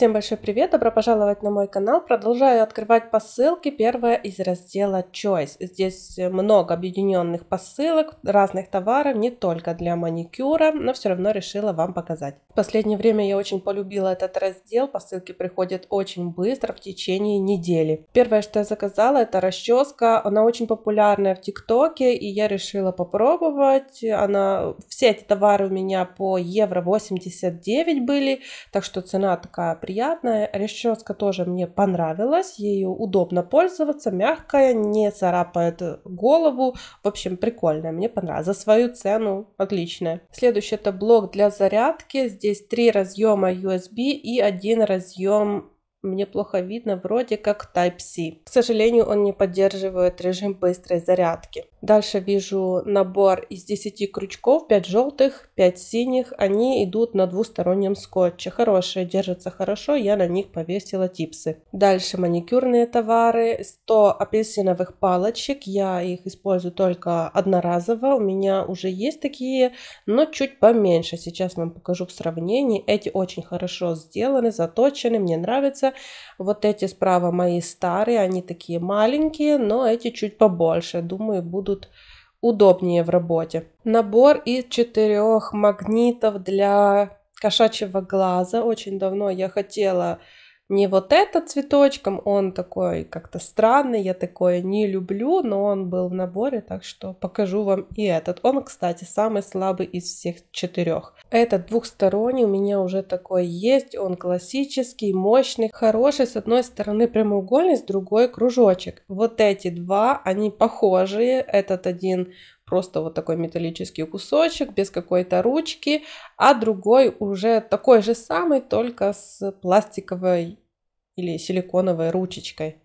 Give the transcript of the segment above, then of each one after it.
Всем большой привет, добро пожаловать на мой канал. Продолжаю открывать посылки. Первая из раздела Choice. Здесь много объединенных посылок, разных товаров, не только для маникюра, но все равно решила вам показать. В последнее время я очень полюбила этот раздел. Посылки приходят очень быстро, в течение недели. Первое, что я заказала, это расческа. Она очень популярная в ТикТоке, и я решила попробовать. Она... Все эти товары у меня по евро 89 были, так что цена такая приятная. Расческа тоже мне понравилась. Ею удобно пользоваться. Мягкая, не царапает голову. В общем, прикольная. Мне понравилась. За свою цену отличная. Следующий это блок для зарядки. Здесь три разъема USB и один разъем мне плохо видно, вроде как Type-C. К сожалению, он не поддерживает режим быстрой зарядки. Дальше вижу набор из 10 крючков, 5 желтых, 5 синих. Они идут на двустороннем скотче. Хорошие, держатся хорошо, я на них повесила типсы. Дальше маникюрные товары, 100 апельсиновых палочек. Я их использую только одноразово, у меня уже есть такие, но чуть поменьше. Сейчас вам покажу в сравнении. Эти очень хорошо сделаны, заточены, мне нравятся. Вот эти справа мои старые, они такие маленькие, но эти чуть побольше. Думаю, будут удобнее в работе. Набор из четырех магнитов для кошачьего глаза. Очень давно я хотела не вот этот цветочком, он такой как-то странный, я такое не люблю, но он был в наборе, так что покажу вам и этот. Он, кстати, самый слабый из всех четырех. Этот двухсторонний у меня уже такой есть, он классический, мощный, хороший, с одной стороны прямоугольный, с другой кружочек. Вот эти два, они похожие, этот один просто вот такой металлический кусочек без какой-то ручки, а другой уже такой же самый, только с пластиковой или силиконовой ручечкой.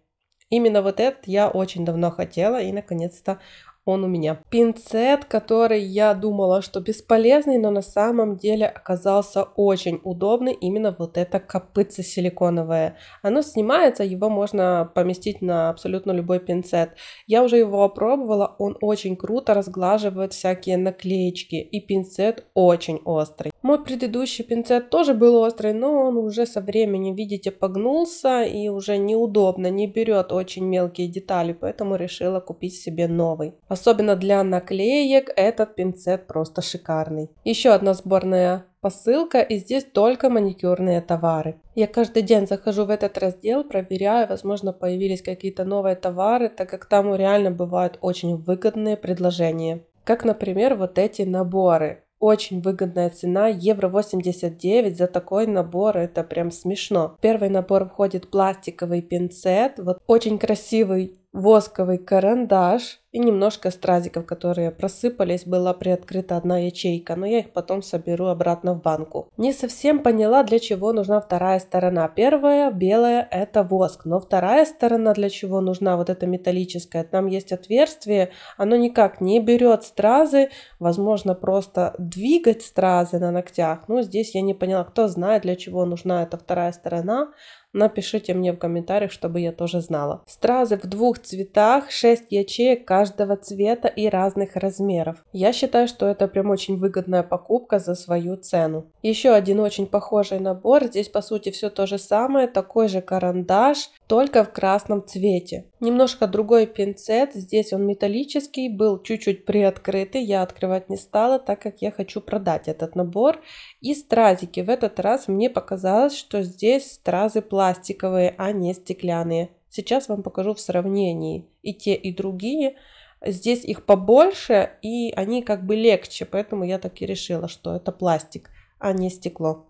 Именно вот этот я очень давно хотела и наконец-то он у меня. Пинцет, который я думала, что бесполезный, но на самом деле оказался очень удобный. Именно вот это копытце силиконовое. Оно снимается, его можно поместить на абсолютно любой пинцет. Я уже его опробовала, он очень круто разглаживает всякие наклеечки. И пинцет очень острый. Мой предыдущий пинцет тоже был острый, но он уже со временем, видите, погнулся и уже неудобно, не берет очень мелкие детали, поэтому решила купить себе новый. Особенно для наклеек этот пинцет просто шикарный. Еще одна сборная посылка и здесь только маникюрные товары. Я каждый день захожу в этот раздел, проверяю, возможно появились какие-то новые товары, так как там реально бывают очень выгодные предложения. Как, например, вот эти наборы очень выгодная цена, евро 89 за такой набор, это прям смешно. В первый набор входит пластиковый пинцет, вот очень красивый восковый карандаш, и немножко стразиков, которые просыпались, была приоткрыта одна ячейка, но я их потом соберу обратно в банку. Не совсем поняла, для чего нужна вторая сторона. Первая белая это воск, но вторая сторона для чего нужна вот эта металлическая. Там есть отверстие, оно никак не берет стразы, возможно просто двигать стразы на ногтях. Ну здесь я не поняла, кто знает для чего нужна эта вторая сторона напишите мне в комментариях, чтобы я тоже знала. Стразы в двух цветах, 6 ячеек, каждый каждого цвета и разных размеров. Я считаю, что это прям очень выгодная покупка за свою цену. Еще один очень похожий набор. Здесь по сути все то же самое. Такой же карандаш, только в красном цвете. Немножко другой пинцет. Здесь он металлический, был чуть-чуть приоткрытый. Я открывать не стала, так как я хочу продать этот набор. И стразики. В этот раз мне показалось, что здесь стразы пластиковые, а не стеклянные. Сейчас вам покажу в сравнении и те, и другие – Здесь их побольше, и они как бы легче, поэтому я так и решила, что это пластик, а не стекло.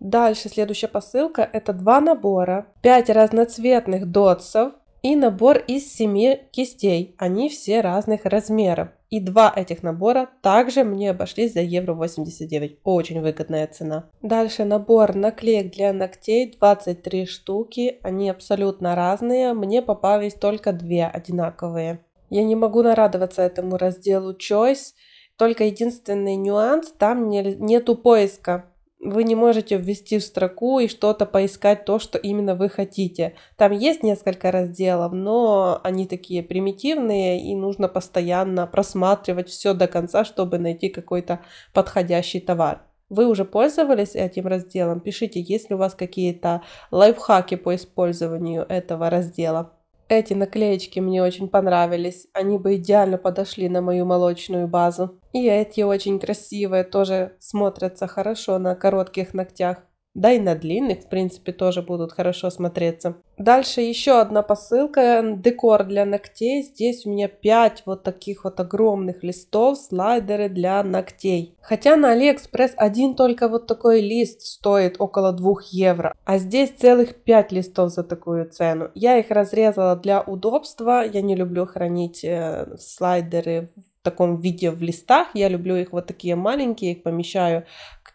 Дальше следующая посылка – это два набора, 5 разноцветных дотсов и набор из 7 кистей. Они все разных размеров. И два этих набора также мне обошлись за евро 89. Очень выгодная цена. Дальше набор наклеек для ногтей 23 штуки. Они абсолютно разные. Мне попались только две одинаковые. Я не могу нарадоваться этому разделу Choice. Только единственный нюанс, там не, нету поиска. Вы не можете ввести в строку и что-то поискать то, что именно вы хотите. Там есть несколько разделов, но они такие примитивные и нужно постоянно просматривать все до конца, чтобы найти какой-то подходящий товар. Вы уже пользовались этим разделом? Пишите, есть ли у вас какие-то лайфхаки по использованию этого раздела. Эти наклеечки мне очень понравились, они бы идеально подошли на мою молочную базу. И эти очень красивые, тоже смотрятся хорошо на коротких ногтях. Да и на длинных, в принципе, тоже будут хорошо смотреться. Дальше еще одна посылка, декор для ногтей. Здесь у меня 5 вот таких вот огромных листов, слайдеры для ногтей. Хотя на Алиэкспресс один только вот такой лист стоит около 2 евро, а здесь целых 5 листов за такую цену. Я их разрезала для удобства, я не люблю хранить э, слайдеры в таком виде в листах. Я люблю их вот такие маленькие, их помещаю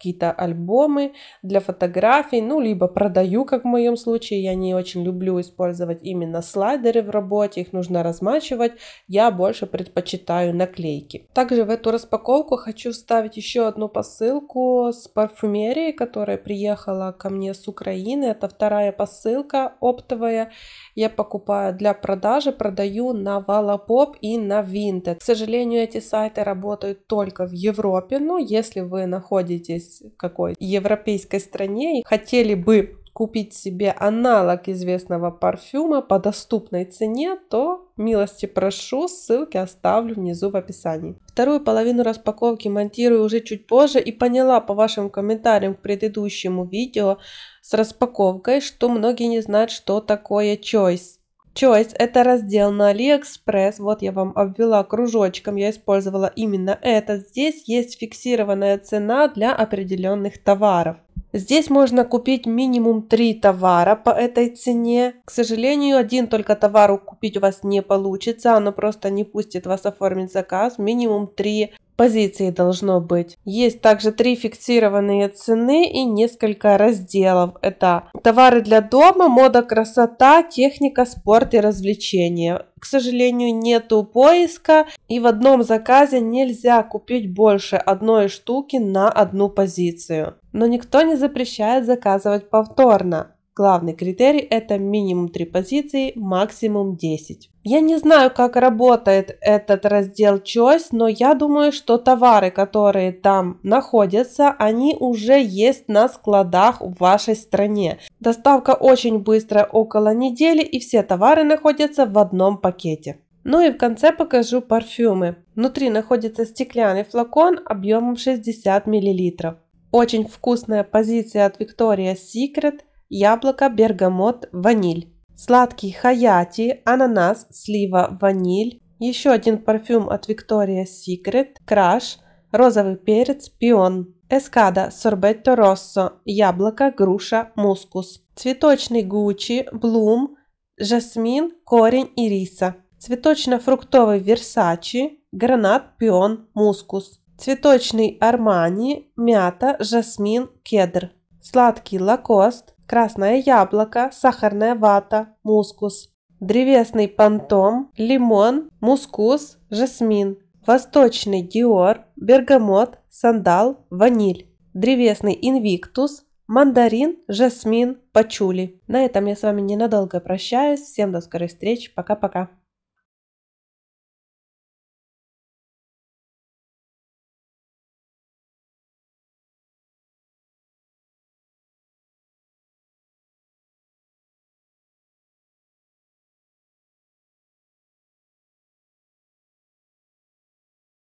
какие-то альбомы для фотографий, ну, либо продаю, как в моем случае, я не очень люблю использовать именно слайдеры в работе, их нужно размачивать, я больше предпочитаю наклейки. Также в эту распаковку хочу вставить еще одну посылку с парфюмерии, которая приехала ко мне с Украины, это вторая посылка оптовая, я покупаю для продажи, продаю на Wallapop и на Vinted. К сожалению, эти сайты работают только в Европе, но если вы находитесь здесь какой европейской стране хотели бы купить себе аналог известного парфюма по доступной цене, то милости прошу, ссылки оставлю внизу в описании. Вторую половину распаковки монтирую уже чуть позже и поняла по вашим комментариям к предыдущему видео с распаковкой, что многие не знают, что такое Choice. Choice – это раздел на AliExpress. Вот я вам обвела кружочком, я использовала именно это. Здесь есть фиксированная цена для определенных товаров. Здесь можно купить минимум 3 товара по этой цене. К сожалению, один только товар купить у вас не получится, оно просто не пустит вас оформить заказ. Минимум 3 позиции должно быть. Есть также три фиксированные цены и несколько разделов. Это товары для дома, мода, красота, техника, спорт и развлечения. К сожалению, нету поиска и в одном заказе нельзя купить больше одной штуки на одну позицию. Но никто не запрещает заказывать повторно. Главный критерий – это минимум 3 позиции, максимум 10. Я не знаю, как работает этот раздел Choice, но я думаю, что товары, которые там находятся, они уже есть на складах в вашей стране. Доставка очень быстрая, около недели, и все товары находятся в одном пакете. Ну и в конце покажу парфюмы. Внутри находится стеклянный флакон объемом 60 мл. Очень вкусная позиция от Victoria's Secret – яблоко, бергамот, ваниль. Сладкий хаяти, ананас, слива, ваниль. Еще один парфюм от Victoria's Secret, краш, розовый перец, пион. Эскада, сорбетто россо, яблоко, груша, мускус. Цветочный гуччи, блум, жасмин, корень ириса. Цветочно-фруктовый версачи, гранат, пион, мускус. Цветочный армани, мята, жасмин, кедр. Сладкий лакост, красное яблоко, сахарная вата, мускус, древесный пантом, лимон, мускус, жасмин, восточный диор, бергамот, сандал, ваниль, древесный инвиктус, мандарин, жасмин, пачули. На этом я с вами ненадолго прощаюсь. Всем до скорой встречи. Пока-пока.